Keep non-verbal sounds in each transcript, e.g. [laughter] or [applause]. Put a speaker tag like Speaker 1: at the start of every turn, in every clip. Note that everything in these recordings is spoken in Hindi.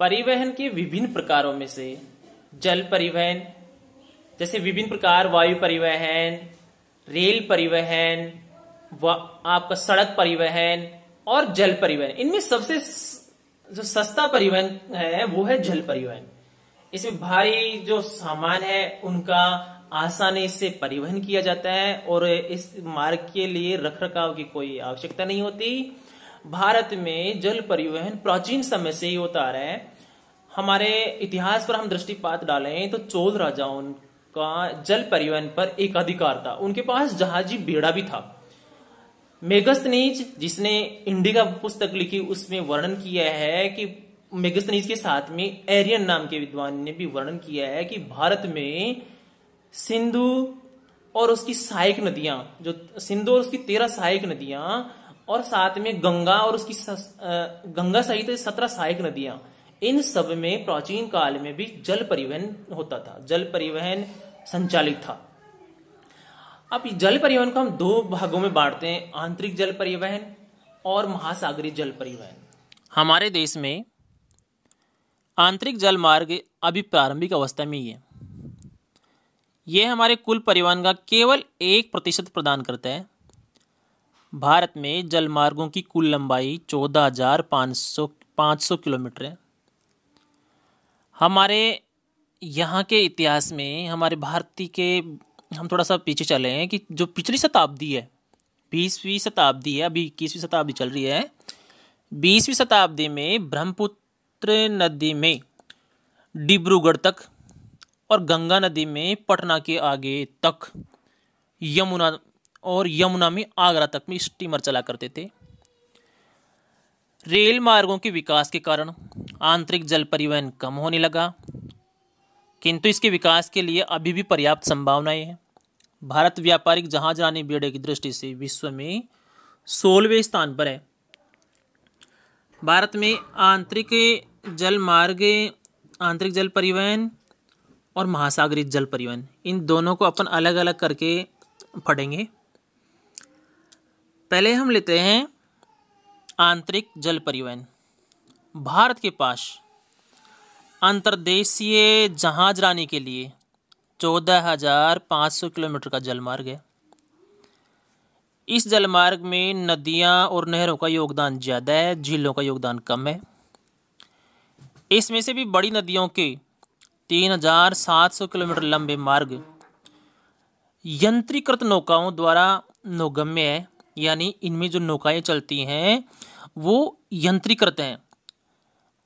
Speaker 1: परिवहन के विभिन्न प्रकारों में से जल परिवहन जैसे विभिन्न प्रकार वायु परिवहन रेल परिवहन आपका सड़क परिवहन और जल परिवहन इनमें सबसे जो सस्ता परिवहन है वो है जल परिवहन इसमें भारी जो सामान है उनका आसानी से परिवहन किया जाता है और इस मार्ग के लिए रखरखाव की कोई आवश्यकता नहीं होती भारत में जल परिवहन प्राचीन समय से ही होता आ रहा है हमारे इतिहास पर हम दृष्टिपात डालें तो चोल राजाओं का जल परिवहन पर एक अधिकार था उनके पास जहाजी बेड़ा भी था मेघस्तनीज जिसने इंडिका पुस्तक लिखी उसमें वर्णन किया है कि मेघस्तनीज के साथ में एरियन नाम के विद्वान ने भी वर्णन किया है कि भारत में सिंधु और उसकी सहायक नदियां जो सिंधु और उसकी तेरह सहायक नदियां और साथ में गंगा और उसकी सस, गंगा सहित सत्रह सहायक नदियां इन सब में प्राचीन काल में भी जल परिवहन होता था जल परिवहन संचालित था अब जल परिवहन को हम दो भागों में बांटते हैं आंतरिक जल परिवहन और महासागरीय जल परिवहन हमारे देश में आंतरिक जल मार्ग अभी प्रारंभिक अवस्था में ही है यह हमारे कुल परिवहन का केवल एक प्रतिशत प्रदान करता है भारत में जलमार्गों की कुल लंबाई चौदह हज़ार पाँच सौ पाँच सौ किलोमीटर है हमारे यहाँ के इतिहास में हमारे भारती के हम थोड़ा सा पीछे चले हैं कि जो पिछली शताब्दी है बीसवीं शताब्दी है अभी इक्कीसवीं शताब्दी चल रही है बीसवीं शताब्दी में ब्रह्मपुत्र नदी में डिब्रूगढ़ तक और गंगा नदी में पटना के आगे तक यमुना और यमुना में आगरा तक में स्टीमर चला करते थे रेल मार्गों के विकास के कारण आंतरिक जल परिवहन कम होने लगा किंतु इसके विकास के लिए अभी भी पर्याप्त संभावनाएं हैं भारत व्यापारिक जहाज रानी बेड़े की दृष्टि से विश्व में सोलहवें स्थान पर है भारत में आंतरिक जल मार्ग आंतरिक जल परिवहन और महासागरीय जल परिवहन इन दोनों को अपन अलग अलग करके पढ़ेंगे पहले हम लेते हैं आंतरिक जल परिवहन भारत के पास अंतर्देशीय जहाज रानी के लिए चौदह हजार पाँच सौ किलोमीटर का जलमार्ग है इस जलमार्ग में नदियां और नहरों का योगदान ज़्यादा है झीलों का योगदान कम है इसमें से भी बड़ी नदियों के तीन हजार सात सौ किलोमीटर लंबे मार्ग यंत्रीकृत नौकाओं द्वारा नौगम्य है यानी इनमें जो नौकाएँ चलती हैं वो यंत्रीकृत हैं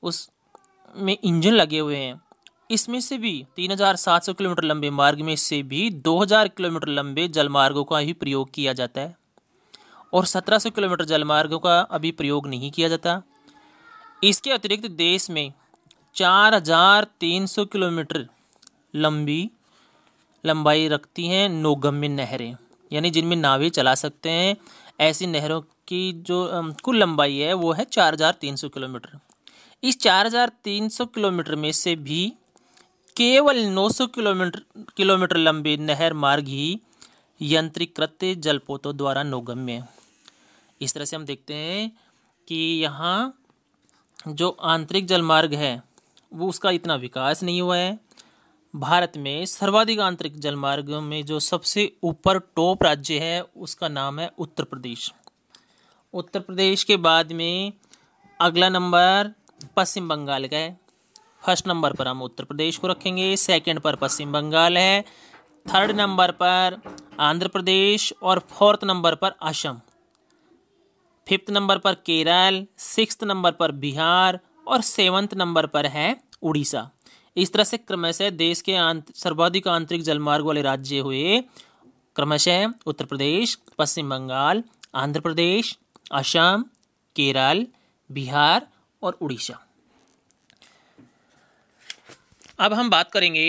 Speaker 1: उस में इंजन लगे हुए हैं इसमें से भी 3,700 किलोमीटर लंबे मार्ग में से भी 2,000 किलोमीटर लंबे जलमार्गों का ही प्रयोग किया जाता है और 1,700 किलोमीटर जलमार्गों का अभी प्रयोग नहीं किया जाता इसके अतिरिक्त देश में 4,300 किलोमीटर लंबी लंबाई रखती हैं नौगम्य नहरें यानी जिनमें नावे चला सकते हैं ऐसी नहरों की जो कुल लंबाई है वो है चार हज़ार तीन सौ किलोमीटर इस चार हज़ार तीन सौ किलोमीटर में से भी केवल नौ सौ किलोमीटर किलोमीटर लंबी नहर मार्ग ही यंत्रीकृत जलपोतों द्वारा नौगम्य है इस तरह से हम देखते हैं कि यहाँ जो आंतरिक जलमार्ग है वो उसका इतना विकास नहीं हुआ है भारत में सर्वाधिक आंतरिक जलमार्ग में जो सबसे ऊपर टॉप राज्य है उसका नाम है उत्तर प्रदेश उत्तर प्रदेश के बाद में अगला नंबर पश्चिम बंगाल का है फर्स्ट नंबर पर हम उत्तर प्रदेश को रखेंगे सेकंड पर पश्चिम बंगाल है थर्ड नंबर पर आंध्र प्रदेश और फोर्थ नंबर पर असम फिफ्थ नंबर पर केरल सिक्स नंबर पर बिहार और सेवन्थ नंबर पर है उड़ीसा इस तरह से क्रमशः देश के आंत, सर्वाधिक आंतरिक जलमार्ग वाले राज्य हुए क्रमशः उत्तर प्रदेश पश्चिम बंगाल आंध्र प्रदेश असम केरल बिहार और उड़ीसा अब हम बात करेंगे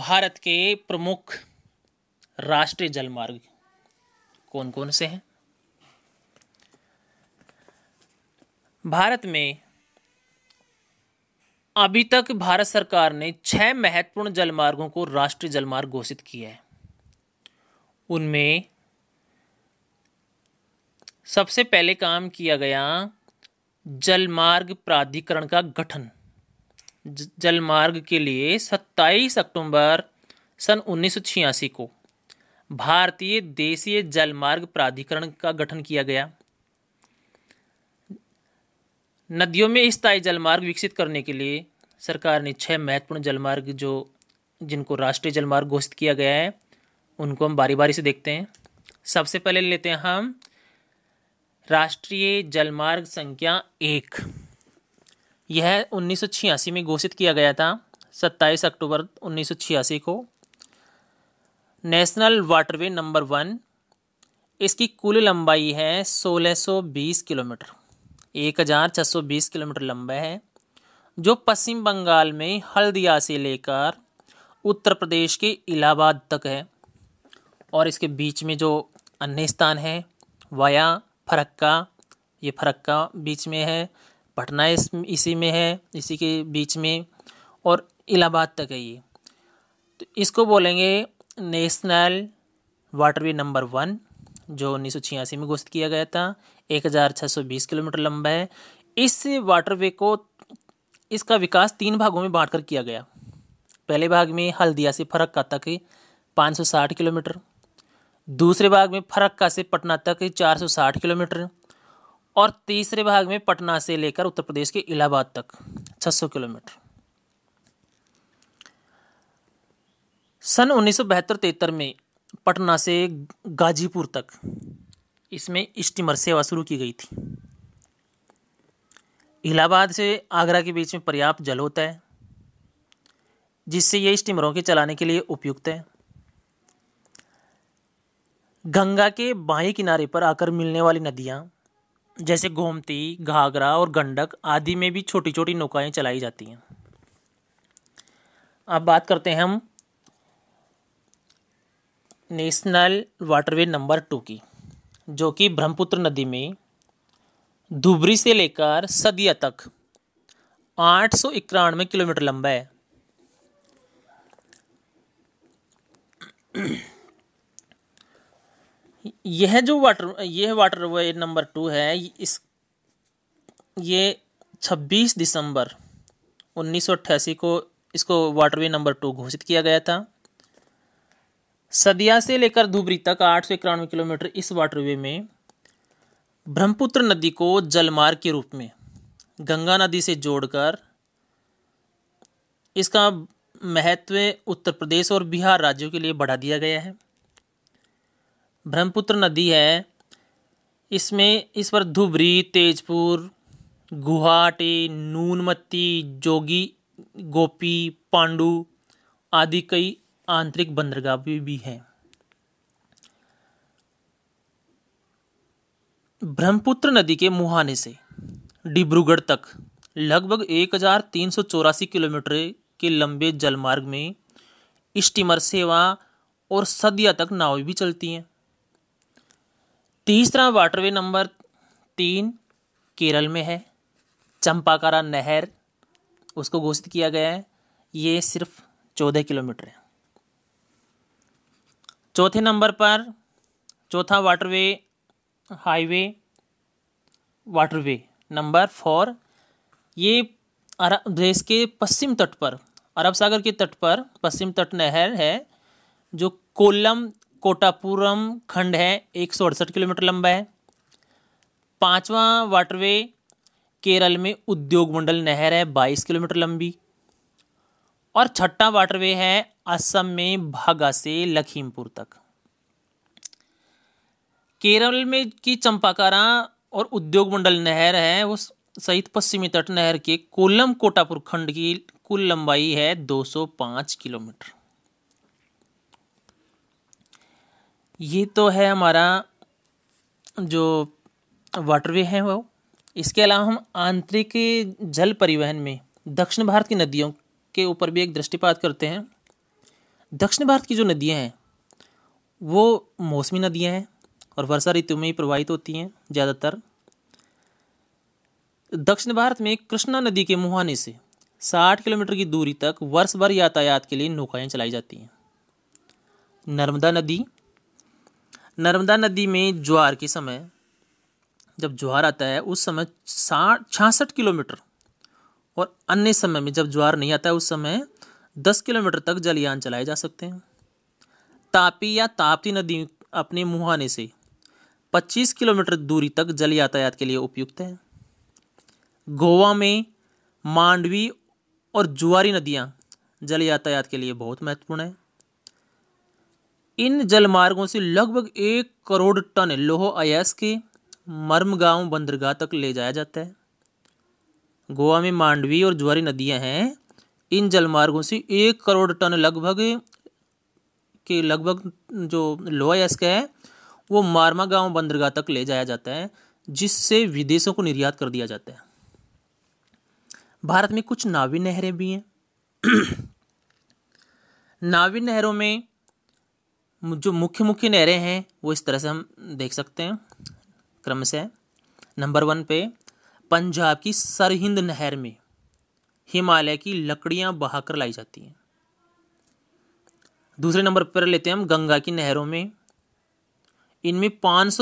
Speaker 1: भारत के प्रमुख राष्ट्रीय जलमार्ग कौन कौन से हैं भारत में अभी तक भारत सरकार ने छः महत्वपूर्ण जलमार्गों को राष्ट्रीय जलमार्ग घोषित किया है उनमें सबसे पहले काम किया गया जलमार्ग प्राधिकरण का गठन जलमार्ग के लिए 27 अक्टूबर सन उन्नीस को भारतीय देशीय जलमार्ग प्राधिकरण का गठन किया गया नदियों में स्थायी जलमार्ग विकसित करने के लिए सरकार ने छः महत्वपूर्ण जलमार्ग जो जिनको राष्ट्रीय जलमार्ग घोषित किया गया है उनको हम बारी बारी से देखते हैं सबसे पहले लेते हैं हम राष्ट्रीय जलमार्ग संख्या एक यह उन्नीस में घोषित किया गया था 27 अक्टूबर उन्नीस को नेशनल वाटरवे नंबर वन इसकी कुल लंबाई है 1620 किलोमीटर एक हज़ार छः सौ बीस किलोमीटर लंबा है जो पश्चिम बंगाल में हल्दिया से लेकर उत्तर प्रदेश के इलाहाबाद तक है और इसके बीच में जो अन्य स्थान है वाया फरक्का ये फरक्का बीच में है पटना इस इसी में है इसी के बीच में और इलाहाबाद तक है ये तो इसको बोलेंगे नेशनल वाटरवे नंबर वन जो उन्नीस में घोषित किया गया था 1620 किलोमीटर लंबा है इस वाटरवे को इसका विकास तीन भागों में बांटकर किया गया पहले भाग में हल्दिया से फरक्का तक 560 किलोमीटर दूसरे भाग में फरक्का से पटना तक 460 किलोमीटर और तीसरे भाग में पटना से लेकर उत्तर प्रदेश के इलाहाबाद तक 600 किलोमीटर सन उन्नीस सौ में पटना से गाजीपुर तक इसमें स्टीमर सेवा शुरू की गई थी इलाहाबाद से आगरा के बीच में पर्याप्त जल होता है जिससे ये स्टीमरों के चलाने के लिए उपयुक्त है गंगा के बाएं किनारे पर आकर मिलने वाली नदियाँ जैसे गोमती घाघरा और गंडक आदि में भी छोटी छोटी नौकाएं चलाई जाती हैं अब बात करते हैं हम नेशनल वाटरवे नंबर टू की जो कि ब्रह्मपुत्र नदी में धुबरी से लेकर सदिया तक आठ सौ इक्यानवे किलोमीटर लंबा है यह जो वाटर यह वाटरवे नंबर टू है इस ये 26 दिसंबर 1988 को इसको वाटरवे नंबर टू घोषित किया गया था सदिया से लेकर धुबरी तक आठ सौ इक्यानवे किलोमीटर इस वाटरवे में ब्रह्मपुत्र नदी को जलमार्ग के रूप में गंगा नदी से जोड़कर इसका महत्व उत्तर प्रदेश और बिहार राज्यों के लिए बढ़ा दिया गया है ब्रह्मपुत्र नदी है इसमें इस पर धुबरी तेजपुर गुवाहाटी नूनमती जोगी गोपी पांडू आदि कई आंतरिक बंदरगाह भी, भी है ब्रह्मपुत्र नदी के मुहाने से डिब्रूगढ़ तक लगभग एक किलोमीटर के लंबे जलमार्ग में स्टीमर सेवा और सदिया तक नावें भी चलती हैं तीसरा वाटरवे नंबर तीन केरल में है चंपाकारा नहर उसको घोषित किया गया है ये सिर्फ चौदह किलोमीटर है चौथे नंबर पर चौथा waterway highway waterway number four ये अरब देश के पश्चिम तट पर अरब सागर के तट पर पश्चिम तट नहर है जो कोल्लम कोटापुरम खंड है एक सौ अड़सठ किलोमीटर लंबा है पांचवा वाटरवे केरल में उद्योग मंडल नहर है बाईस किलोमीटर लंबी और छठा वाटरवे है असम में भागा से लखीमपुर तक केरल में की चंपाकारा और उद्योग मंडल नहर है वो सहित पश्चिमी तट नहर के कोल्लम कोटापुर खंड की कुल लंबाई है 205 किलोमीटर ये तो है हमारा जो वाटरवे है वो इसके अलावा हम आंतरिक जल परिवहन में दक्षिण भारत की नदियों के ऊपर भी एक दृष्टिपात करते हैं दक्षिण भारत की जो नदियाँ हैं वो मौसमी नदियाँ हैं और वर्षा ऋतु में ही प्रवाहित होती हैं ज़्यादातर दक्षिण भारत में कृष्णा नदी के मुहाने से 60 किलोमीटर की दूरी तक वर्ष भर यातायात के लिए नौकाएँ चलाई जाती हैं नर्मदा नदी नर्मदा नदी में ज्वार के समय जब ज्वार आता है उस समय साठ छियासठ किलोमीटर और अन्य समय में जब ज्वार नहीं आता है उस समय दस किलोमीटर तक जलयान चलाए जा सकते हैं तापी या ताप्ती नदी अपने मुहाने से 25 किलोमीटर दूरी तक जल यातायात के लिए उपयुक्त है गोवा में मांडवी और जुआरी नदियाँ जल यातायात के लिए बहुत महत्वपूर्ण है इन जलमार्गों से लगभग एक करोड़ टन लोह अयस के मर्मगांव बंदरगाह तक ले जाया जाता है गोवा में मांडवी और जुआरी नदियां हैं इन जलमार्गों से एक करोड़ टन लगभग के लगभग जो लोहा यस्क है वो मारमा गांव बंदरगाह तक ले जाया जाता है जिससे विदेशों को निर्यात कर दिया जाता है भारत में कुछ नावी नहरें भी हैं [clears throat] नावी नहरों में जो मुख्य मुख्य नहरें हैं वो इस तरह से हम देख सकते हैं क्रम से नंबर वन पे पंजाब की सरहिंद नहर में हिमालय की लकड़ियाँ बहाकर लाई जाती हैं दूसरे नंबर पर लेते हैं हम गंगा की नहरों में इनमें पाँच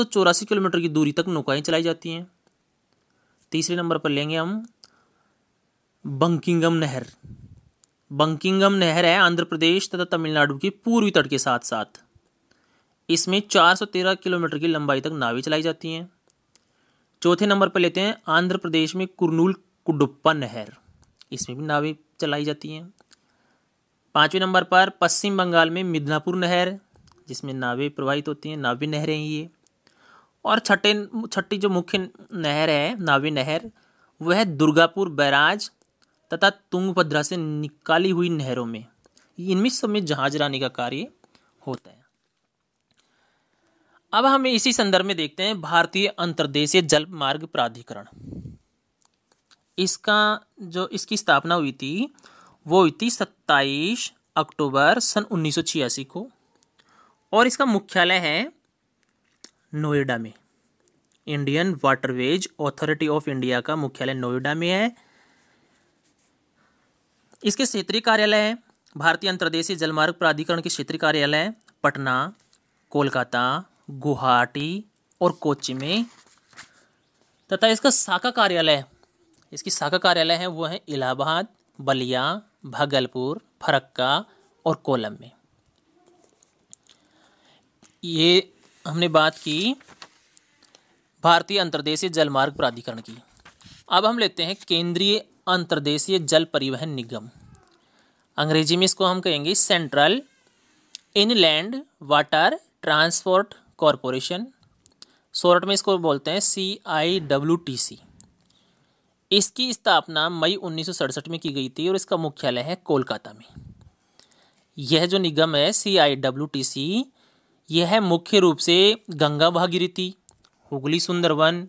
Speaker 1: किलोमीटर की दूरी तक नौकाएं चलाई जाती हैं तीसरे नंबर पर लेंगे हम बंकिंगम नहर बंकिंगम नहर है आंध्र प्रदेश तथा तमिलनाडु के पूर्वी तट के साथ साथ इसमें 413 किलोमीटर की लंबाई तक नावें चलाई जाती हैं चौथे नंबर पर लेते हैं आंध्र प्रदेश में कुरनूल कुडुप्पा नहर इसमें भी नावें चलाई जाती हैं पाँचवें नंबर पर पश्चिम बंगाल में मिदनापुर नहर जिसमें नावें प्रवाहित होती हैं नावी नहरें ये और छठे छठी जो मुख्य नहर है नावी नहर वह है दुर्गापुर बैराज तथा तुंगभद्रा से निकाली हुई नहरों में इनमें सब में जहाज रानी का कार्य होता है अब हम इसी संदर्भ में देखते हैं भारतीय अंतर्देशीय जल मार्ग प्राधिकरण इसका जो इसकी स्थापना हुई थी वो हुई थी सत्ताईस अक्टूबर सन उन्नीस को और इसका मुख्यालय है नोएडा में Indian waterways authority of India का मुख्यालय नोएडा में है इसके क्षेत्रीय कार्यालय है भारतीय अंतर्देशीय जलमार्ग प्राधिकरण के क्षेत्रीय कार्यालय पटना कोलकाता गुवाहाटी और कोची में तथा इसका शाखा कार्यालय इसकी शाखा कार्यालय है वो है इलाहाबाद बलिया भागलपुर फरक्का और कोलम में ये हमने बात की भारतीय अंतर्देशीय जलमार्ग प्राधिकरण की अब हम लेते हैं केंद्रीय अंतर्देशीय जल परिवहन निगम अंग्रेजी में इसको हम कहेंगे central inland water transport corporation short में इसको बोलते हैं सी आई डब्ल्यू टी सी इसकी स्थापना मई उन्नीस में की गई थी और इसका मुख्यालय है कोलकाता में यह जो निगम है सी आई डब्ल्यू टी सी यह मुख्य रूप से गंगा भागीरथी हुगली सुंदरवन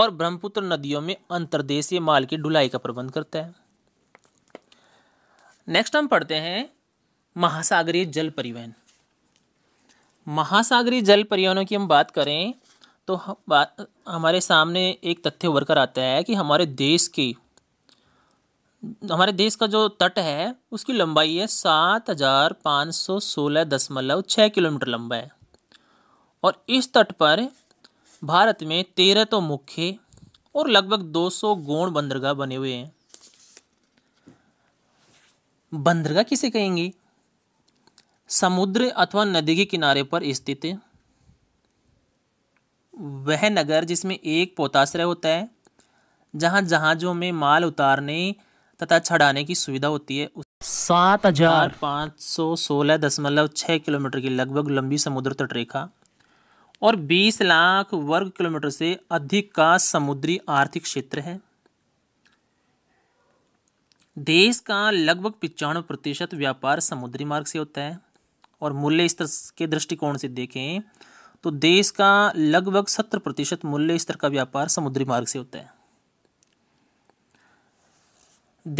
Speaker 1: और ब्रह्मपुत्र नदियों में अंतर्देशीय माल की ढुलाई का प्रबंध करता है नेक्स्ट हम पढ़ते हैं महासागरीय जल परिवहन महासागरीय जल परिवहनों की हम बात करें तो हम बात हमारे सामने एक तथ्य उभर कर आता है कि हमारे देश की हमारे देश का जो तट है उसकी लंबाई है सात हज़ार पाँच सौ सोलह दशमलव छः किलोमीटर लंबा है और इस तट पर भारत में तेरह तो मुख्य और लगभग दो सौ गौण बंदरगाह बने हुए हैं बंदरगाह किसे कहेंगे समुद्र अथवा नदी के किनारे पर स्थित वह नगर जिसमें एक पोताश्रय होता है जहाँ जहाज़ों में माल उतारने तथा छड़ाने की सुविधा होती है सात हजार पाँच सौ सोलह दशमलव छः किलोमीटर की लगभग लंबी समुद्र तटरेखा और बीस लाख वर्ग किलोमीटर से अधिक का समुद्री आर्थिक क्षेत्र है देश का लगभग पचानवे प्रतिशत व्यापार समुद्री मार्ग से होता है और मूल्य स्तर के दृष्टिकोण से देखें तो देश का लगभग सत्तर प्रतिशत मूल्य स्तर का व्यापार समुद्री मार्ग से होता है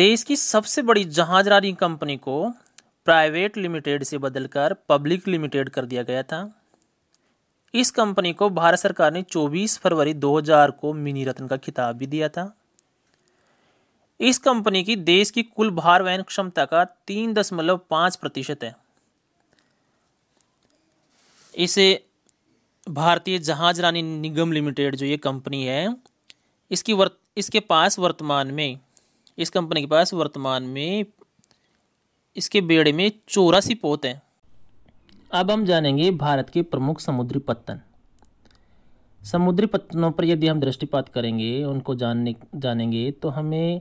Speaker 1: देश की सबसे बड़ी जहाजरानी कंपनी को प्राइवेट लिमिटेड से बदलकर पब्लिक लिमिटेड कर दिया गया था इस कंपनी को भारत सरकार ने 24 फरवरी 2000 को मिनी रत्न का खिताब भी दिया था इस कंपनी की देश की कुल भार वहन क्षमता का तीन दशमलव पांच प्रतिशत है इसे भारतीय जहाज रानी निगम लिमिटेड जो ये कंपनी है इसकी वर्त इसके पास वर्तमान में इस कंपनी के पास वर्तमान में इसके बेड़े में चौरासी पोत हैं अब हम जानेंगे भारत के प्रमुख समुद्री पत्तन समुद्री पत्तनों पर यदि हम दृष्टिपात करेंगे उनको जानने जानेंगे तो हमें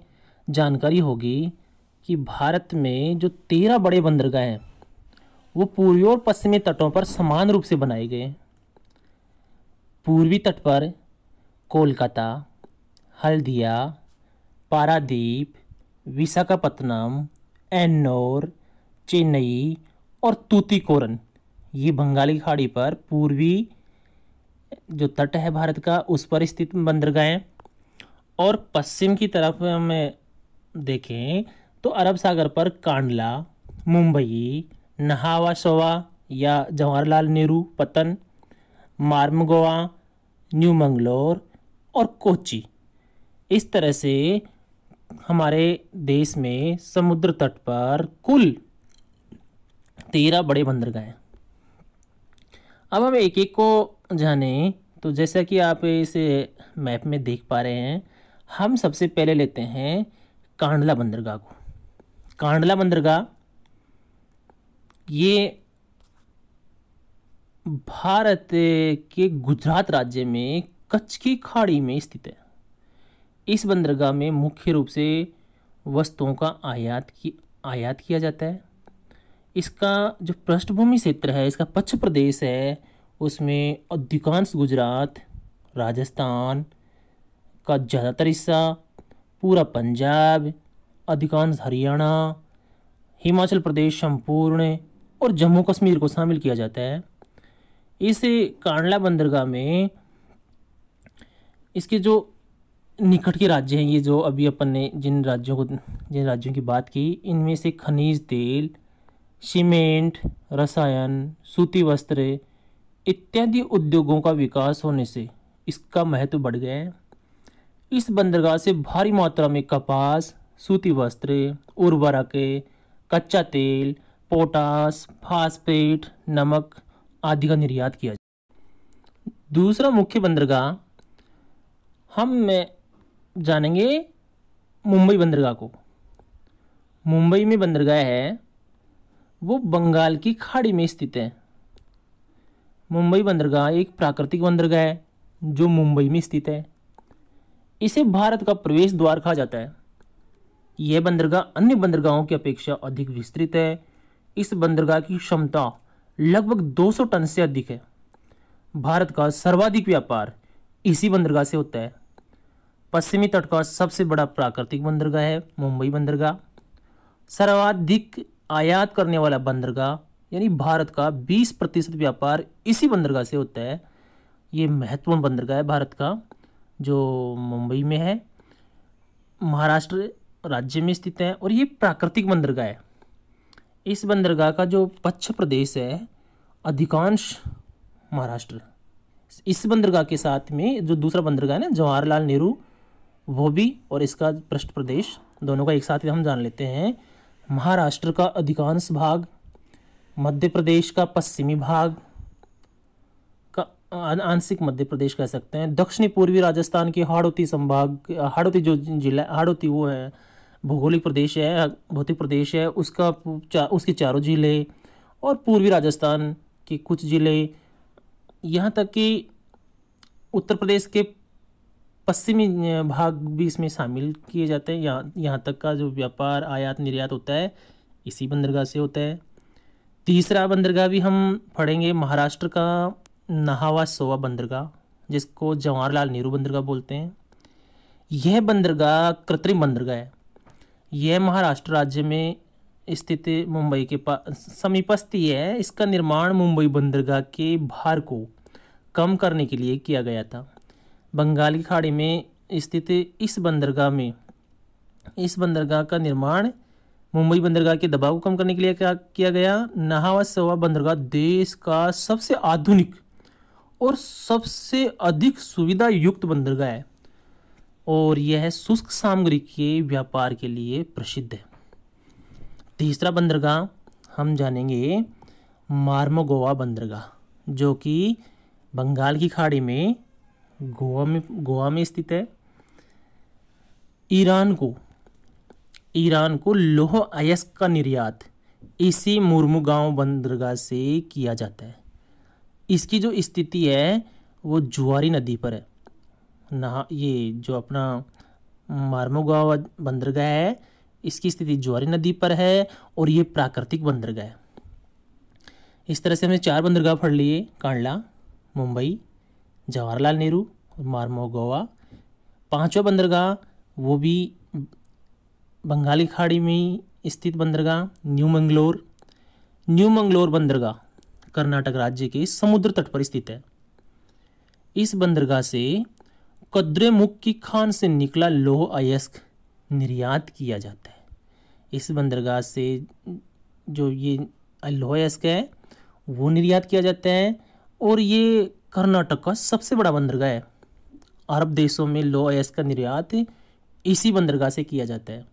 Speaker 1: जानकारी होगी कि भारत में जो तेरह बड़े बंदरगाह हैं वो पूर्वी और पश्चिमी तटों पर समान रूप से बनाए गए हैं पूर्वी तट पर कोलकाता हल्दिया पारादीप विशाखापत्तनम एन्नौर चेन्नई और तूतीकोरन ये बंगाली खाड़ी पर पूर्वी जो तट है भारत का उस पर स्थित बंदरगाहें और पश्चिम की तरफ हमें देखें तो अरब सागर पर कांडला मुंबई नहावा शोवा या जवाहरलाल नेहरू पतन मार्मगोवा न्यू मंगलोर और कोची इस तरह से हमारे देश में समुद्र तट पर कुल तेरह बड़े बंदरगाह हैं अब हम एक एक को जाने तो जैसा कि आप इस मैप में देख पा रहे हैं हम सबसे पहले लेते हैं कांडला बंदरगाह को कांडला बंदरगाह ये भारत के गुजरात राज्य में कच्छ की खाड़ी में स्थित है इस बंदरगाह में मुख्य रूप से वस्तुओं का आयात की आयात किया जाता है इसका जो पृष्ठभूमि क्षेत्र है इसका पच्छ प्रदेश है उसमें अधिकांश गुजरात राजस्थान का ज़्यादातर हिस्सा पूरा पंजाब अधिकांश हरियाणा हिमाचल प्रदेश संपूर्ण और जम्मू कश्मीर को शामिल किया जाता है इस कांडला बंदरगाह में इसके जो निकट के राज्य हैं ये जो अभी अपन ने जिन राज्यों को जिन राज्यों की बात की इनमें से खनिज तेल सीमेंट रसायन सूती वस्त्र इत्यादि उद्योगों का विकास होने से इसका महत्व बढ़ गया है इस बंदरगाह से भारी मात्रा में कपास सूती वस्त्र उर्वरक कच्चा तेल पोटास फास्फेट नमक आदि का निर्यात किया जाए दूसरा मुख्य बंदरगाह हम में जानेंगे मुंबई बंदरगाह को मुंबई में बंदरगाह है वो बंगाल की खाड़ी में स्थित है मुंबई बंदरगाह एक प्राकृतिक बंदरगाह है जो मुंबई में स्थित है इसे भारत का प्रवेश द्वार कहा जाता है यह बंदरगाह अन्य बंदरगाहों की अपेक्षा अधिक विस्तृत है इस बंदरगाह की क्षमता लगभग 200 टन से अधिक है भारत का सर्वाधिक व्यापार इसी बंदरगाह से होता है पश्चिमी तट का सबसे बड़ा प्राकृतिक बंदरगाह है मुंबई बंदरगाह सर्वाधिक आयात करने वाला बंदरगाह यानी भारत का 20 प्रतिशत व्यापार इसी बंदरगाह से होता है ये महत्वपूर्ण बंदरगाह है भारत का जो मुंबई में है महाराष्ट्र राज्य में स्थित है और ये प्राकृतिक बंदरगाह है इस बंदरगाह का जो पच्छ प्रदेश है अधिकांश महाराष्ट्र इस बंदरगाह के साथ में जो दूसरा बंदरगाह है ना जवाहरलाल नेहरू वो भी और इसका पृष्ठ प्रदेश दोनों का एक साथ हम जान लेते हैं महाराष्ट्र का अधिकांश भाग मध्य प्रदेश का पश्चिमी भाग का आंशिक मध्य प्रदेश कह सकते हैं दक्षिणी पूर्वी राजस्थान के हाड़ोती संभाग हाड़ौती जो जिला हाड़ोती वो है भौगोलिक प्रदेश है भौतिक प्रदेश है उसका चा, उसके चारों ज़िले और पूर्वी राजस्थान के कुछ ज़िले यहाँ तक कि उत्तर प्रदेश के पश्चिमी भाग भी इसमें शामिल किए जाते हैं यहाँ यहाँ तक का जो व्यापार आयात निर्यात होता है इसी बंदरगाह से होता है तीसरा बंदरगाह भी हम पढ़ेंगे महाराष्ट्र का नहावा सोवा बंदरगाह जिसको जवाहरलाल नेहरू बंदरगाह बोलते हैं यह बंदरगाह कृत्रिम बंदरगाह है यह महाराष्ट्र राज्य में स्थित मुंबई के पास समीपस्थी है इसका निर्माण मुंबई बंदरगाह के भार को कम करने के लिए किया गया था बंगाल की खाड़ी में स्थित इस बंदरगाह में इस बंदरगाह का निर्माण मुंबई बंदरगाह के दबाव को कम करने के लिए किया गया नहावा सवा बंदरगाह देश का सबसे आधुनिक और सबसे अधिक सुविधा युक्त बंदरगाह है और यह शुष्क सामग्री के व्यापार के लिए प्रसिद्ध है तीसरा बंदरगाह हम जानेंगे मार्मोगोवा बंदरगाह जो कि बंगाल की खाड़ी में गोवा में गोवा में स्थित है ईरान को ईरान को लोह अयस्क का निर्यात इसी मुर्मू गांव बंदरगाह से किया जाता है इसकी जो स्थिति है वो जुआरी नदी पर है नहा ये जो अपना मार्मोगा बंदरगाह है इसकी स्थिति ज्वारी नदी पर है और ये प्राकृतिक बंदरगाह है इस तरह से हमने चार बंदरगाह पढ़ लिए कांडला मुंबई जवाहरलाल नेहरू और मार्मो गोवा पाँचवा बंदरगाह वो भी बंगाली खाड़ी में स्थित बंदरगाह न्यू मंगलोर न्यू मंगलोर बंदरगाह कर्नाटक राज्य के समुद्र तट पर स्थित है इस बंदरगाह से कद्रे मुख की खान से निकला लोह अयस्क निर्यात किया जाता है इस बंदरगाह से जो ये लोह अयस्क है वो निर्यात किया जाता है और ये कर्नाटक का सबसे बड़ा बंदरगाह है अरब देशों में लोह अयस्क का निर्यात इसी बंदरगाह से किया जाता है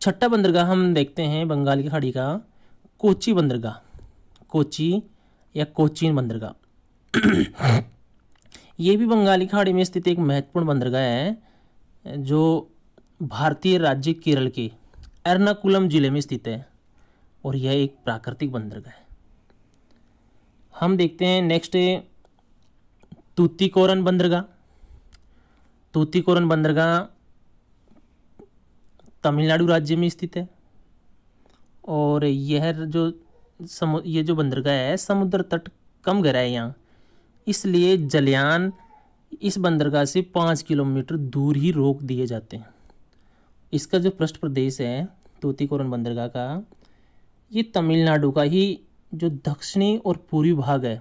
Speaker 1: छठा बंदरगाह हम देखते हैं बंगाल की खाड़ी का कोची बंदरगाह कोची या कोचीन बंदरगाह ये भी बंगाली खाड़ी में स्थित एक महत्वपूर्ण बंदरगाह है जो भारतीय राज्य केरल के एर्नाकुलम जिले में स्थित है और यह एक प्राकृतिक बंदरगाह है हम देखते हैं नेक्स्ट तूतीकोरन बंदरगाह तूतीकोरन बंदरगाह तमिलनाडु राज्य में स्थित है और यह जो समु ये जो बंदरगाह है समुद्र तट कम गहरा है यहाँ इसलिए जलयान इस बंदरगाह से पाँच किलोमीटर दूर ही रोक दिए जाते हैं इसका जो पृष्ठ प्रदेश है कोरन बंदरगाह का ये तमिलनाडु का ही जो दक्षिणी और पूर्वी भाग है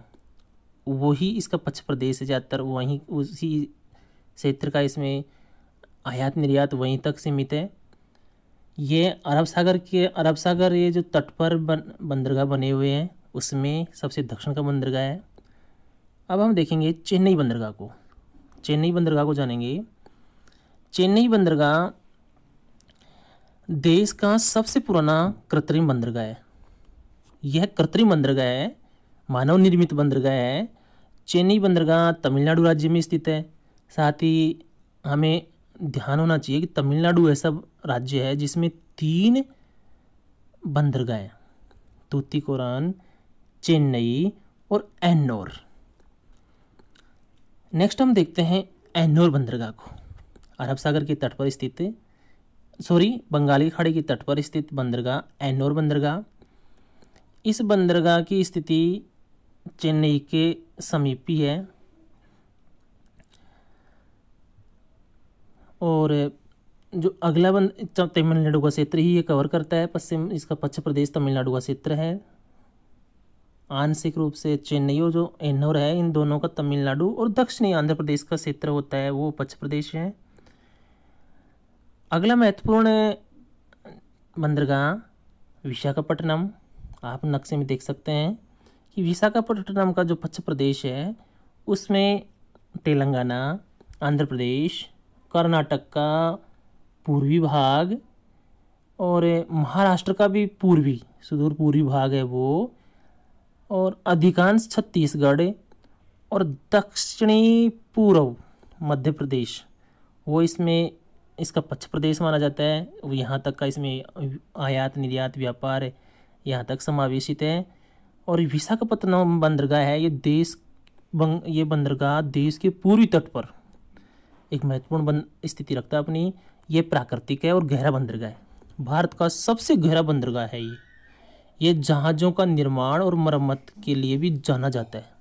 Speaker 1: वही इसका पक्ष प्रदेश है ज़्यादातर वहीं उसी क्षेत्र का इसमें आयात निर्यात वहीं तक सीमित है ये अरब सागर के अरब सागर ये जो तट पर बन, बंदरगाह बने हुए हैं उसमें सबसे दक्षिण का बंदरगाह है अब हम देखेंगे चेन्नई बंदरगाह को चेन्नई बंदरगाह को जानेंगे चेन्नई बंदरगाह देश का सबसे पुराना कृत्रिम बंदरगाह है यह कृत्रिम बंदरगाह है मानव निर्मित बंदरगाह है चेन्नई बंदरगाह तमिलनाडु राज्य में स्थित है साथ ही हमें ध्यान होना चाहिए कि तमिलनाडु ऐसा राज्य है जिसमें तीन बंदरगाह हैं तूतीकोरान चेन्नई और एन्नौर नेक्स्ट हम देखते हैं एन्नोर बंदरगाह को अरब सागर के तट पर स्थित सॉरी बंगाली खाड़ी के तट पर स्थित बंदरगाह एनोर बंदरगाह इस बंदरगाह की स्थिति चेन्नई के समीप ही है और जो अगला बंद तमिलनाडु का क्षेत्र ही ये कवर करता है पश्चिम इसका पश्चिम प्रदेश तमिलनाडु का क्षेत्र है आंशिक रूप से चेन्नई और जो एन्नोर है इन दोनों का तमिलनाडु और दक्षिणी आंध्र प्रदेश का क्षेत्र होता है वो पच्छ प्रदेश है अगला महत्वपूर्ण बंदरगाह विशाखापट्टनम आप नक्शे में देख सकते हैं कि विशाखापट्टनम का जो पच्छ प्रदेश है उसमें तेलंगाना आंध्र प्रदेश कर्नाटक का पूर्वी भाग और महाराष्ट्र का भी पूर्वी सुदूर पूर्वी भाग है वो और अधिकांश छत्तीसगढ़ और दक्षिणी पूर्व मध्य प्रदेश वो इसमें इसका पक्ष प्रदेश माना जाता है वो यहाँ तक का इसमें आयात निर्यात व्यापार यहाँ तक समावेशित है और विशाखापत्तनम बंदरगाह है ये देश बंग ये बंदरगाह देश के पूर्वी तट पर एक महत्वपूर्ण स्थिति रखता है अपनी ये प्राकृतिक है और गहरा बंदरगाह है भारत का सबसे गहरा बंदरगाह है ये ये जहाज़ों का निर्माण और मरम्मत के लिए भी जाना जाता है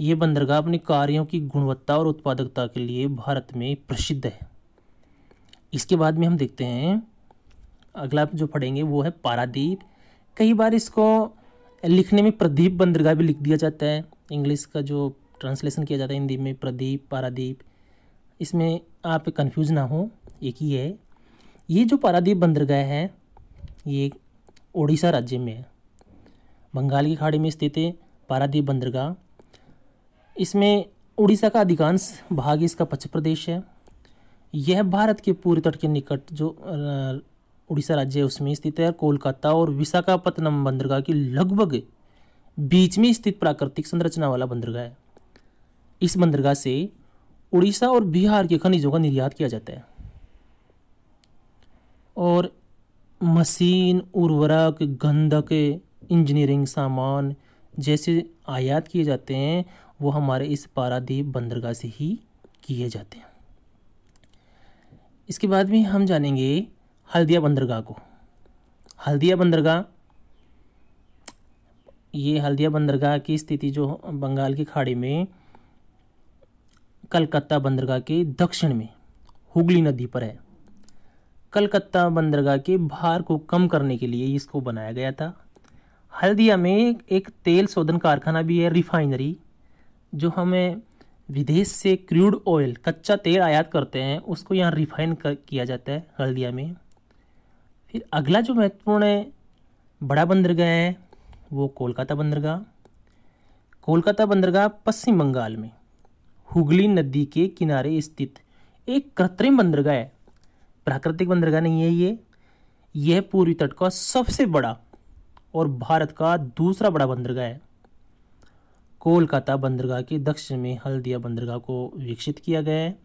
Speaker 1: ये बंदरगाह अपने कार्यों की गुणवत्ता और उत्पादकता के लिए भारत में प्रसिद्ध है इसके बाद में हम देखते हैं अगला जो पढ़ेंगे वो है पारादीप कई बार इसको लिखने में प्रदीप बंदरगाह भी लिख दिया जाता है इंग्लिश का जो ट्रांसलेशन किया जाता है हिंदी में प्रदीप पारादीप इसमें आप कन्फ्यूज ना हो एक ही है ये जो पारादीप बंदरगाह है ये ओडिशा राज्य में है बंगाल की खाड़ी में स्थित है पारादीप बंदरगाह इसमें उड़ीसा का अधिकांश भाग इसका पश्चिम प्रदेश है यह भारत के पूर्व तट के निकट जो उड़ीसा राज्य है उसमें स्थित है कोलकाता और विशाखापत्तनम बंदरगाह की लगभग बीच में स्थित प्राकृतिक संरचना वाला बंदरगाह है इस बंदरगाह से उड़ीसा और बिहार के खनिजों का निर्यात किया जाता है और मशीन उर्वरक गंधक इंजीनियरिंग सामान जैसे आयात किए जाते हैं वो हमारे इस पारादीप बंदरगाह से ही किए जाते हैं इसके बाद में हम जानेंगे हल्दिया बंदरगाह को हल्दिया बंदरगाह ये हल्दिया बंदरगाह की स्थिति जो बंगाल की खाड़ी में कलकत्ता बंदरगाह के दक्षिण में हुगली नदी पर है कलकत्ता बंदरगाह के भार को कम करने के लिए इसको बनाया गया था हल्दिया में एक तेल शोधन कारखाना भी है रिफाइनरी जो हमें विदेश से क्रूड ऑयल कच्चा तेल आयात करते हैं उसको यहाँ रिफाइन कर किया जाता है हल्दिया में फिर अगला जो महत्वपूर्ण है बड़ा बंदरगाह है वो कोलकाता बंदरगाह कोलकाता बंदरगाह पश्चिम बंगाल में हुगली नदी के किनारे स्थित एक कृत्रिम बंदरगाह है प्राकृतिक बंदरगाह नहीं है ये यह पूर्वी तट का सबसे बड़ा और भारत का दूसरा बड़ा बंदरगाह है कोलकाता बंदरगाह के दक्षिण में हल्दिया बंदरगाह को विकसित किया गया है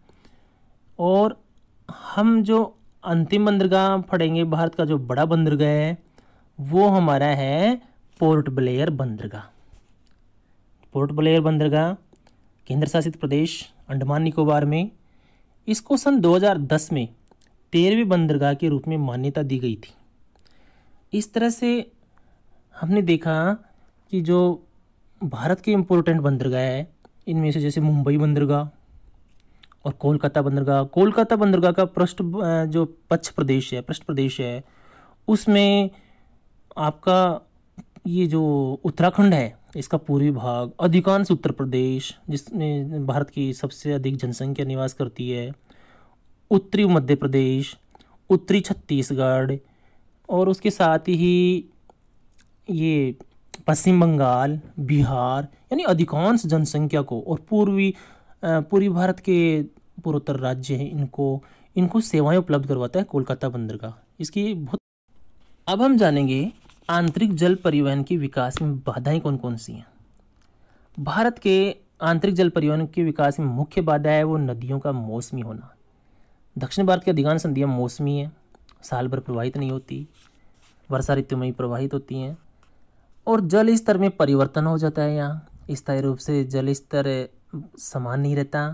Speaker 1: और हम जो अंतिम बंदरगाह पढ़ेंगे भारत का जो बड़ा बंदरगाह है वो हमारा है पोर्ट ब्लेयर बंदरगाह पोर्ट ब्लेयर बंदरगाह केंद्र शासित प्रदेश अंडमान निकोबार में इसको सन 2010 में तेरहवीं बंदरगाह के रूप में मान्यता दी गई थी इस तरह से हमने देखा कि जो भारत के इम्पोर्टेंट बंदरगाह है इनमें से जैसे मुंबई बंदरगाह और कोलकाता बंदरगाह कोलकाता बंदरगाह का पृष्ठ जो पच्छ प्रदेश है पृष्ठ प्रदेश है उसमें आपका ये जो उत्तराखंड है इसका पूर्वी भाग अधिकांश उत्तर प्रदेश जिसमें भारत की सबसे अधिक जनसंख्या निवास करती है उत्तरी मध्य प्रदेश उत्तरी छत्तीसगढ़ और उसके साथ ही ये पश्चिम बंगाल बिहार यानी अधिकांश जनसंख्या को और पूर्वी पूर्वी भारत के पूर्वोत्तर राज्य हैं इनको इनको सेवाएं उपलब्ध करवाता है कोलकाता बंदरगाह इसकी बहुत अब हम जानेंगे आंतरिक जल परिवहन के विकास में बाधाएं कौन कौन सी हैं भारत के आंतरिक जल परिवहन के विकास में मुख्य बाधा है वो नदियों का मौसमी होना दक्षिण भारत की अधिकांश नदियाँ मौसमी हैं साल भर प्रवाहित नहीं होती वर्षा ऋतु में ही प्रवाहित होती हैं और जल स्तर में परिवर्तन हो जाता है यहाँ स्थायी रूप से जल स्तर समान नहीं रहता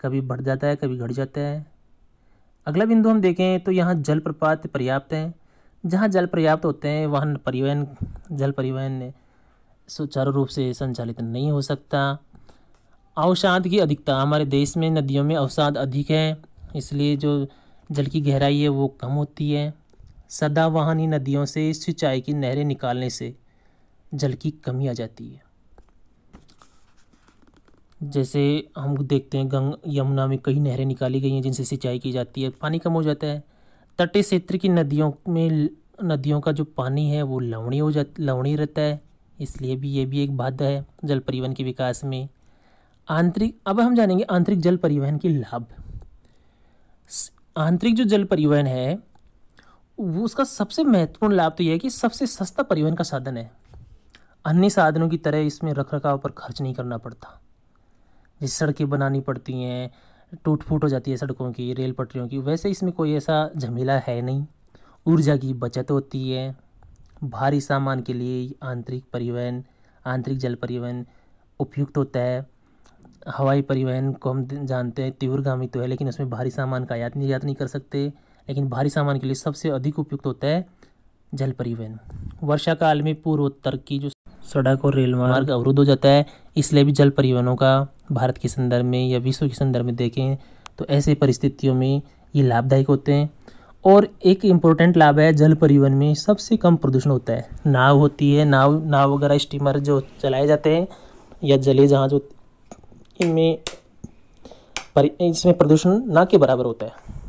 Speaker 1: कभी बढ़ जाता है कभी घट जाता है अगला बिंदु हम देखें तो यहाँ जल प्रपात पर्याप्त हैं जहाँ जल पर्याप्त होते हैं वहाँ परिवहन जल परिवहन सुचारू रूप से संचालित नहीं हो सकता अवसाद की अधिकता हमारे देश में नदियों में अवसाद अधिक है इसलिए जो जल की गहराई है वो कम होती है सदावाहनी नदियों से सिंचाई की नहरें निकालने से जल की कमी आ जाती है जैसे हम देखते हैं गंग यमुना में कई नहरें निकाली गई हैं जिनसे सिंचाई की जाती है पानी कम हो जाता है तटीय क्षेत्र की नदियों में नदियों का जो पानी है वो लवणीय हो जा लवणीय रहता है इसलिए भी ये भी एक बाधा है जल परिवहन के विकास में आंतरिक अब हम जानेंगे आंतरिक जल परिवहन के लाभ आंतरिक जो जल परिवहन है वो उसका सबसे महत्वपूर्ण लाभ तो यह है कि सबसे सस्ता परिवहन का साधन है अन्य साधनों की तरह इसमें रख रखाव पर खर्च नहीं करना पड़ता जैसे सड़कें बनानी पड़ती हैं टूट फूट हो जाती है सड़कों की रेल पटरियों की वैसे इसमें कोई ऐसा झमेला है नहीं ऊर्जा की बचत होती है भारी सामान के लिए आंतरिक परिवहन आंतरिक जल परिवहन उपयुक्त होता है हवाई परिवहन को हम जानते हैं तीव्रगामी तो है लेकिन उसमें भारी सामान का आयात निर्यात नहीं कर सकते लेकिन भारी सामान के लिए सबसे अधिक उपयुक्त होता है जल परिवहन वर्षा काल में पूर्वोत्तर की जो सड़क और रेल मार्ग अवरुद्ध हो जाता है इसलिए भी जल परिवहनों का भारत के संदर्भ में या विश्व के संदर्भ में देखें तो ऐसे परिस्थितियों में ये लाभदायक होते हैं और एक इम्पोर्टेंट लाभ है जल परिवहन में सबसे कम प्रदूषण होता है नाव होती है नाव नाव वगैरह स्टीमर जो चलाए जाते हैं या जले जहाज इनमें इसमें प्रदूषण ना के बराबर होता है